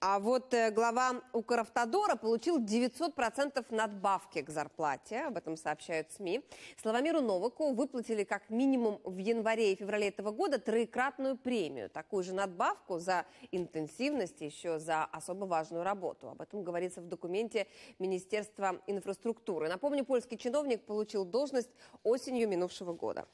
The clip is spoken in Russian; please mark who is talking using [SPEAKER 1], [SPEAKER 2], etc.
[SPEAKER 1] А вот э, глава Укравтодора получил 900% надбавки к зарплате. Об этом сообщают СМИ. Славомиру Новаку выплатили как минимум в январе и феврале этого года троекратную премию. Такую же надбавку за интенсивность, еще за особо важную работу. Об этом говорится в документе Министерства инфраструктуры. Напомню, польский чиновник получил должность осенью минувшего года.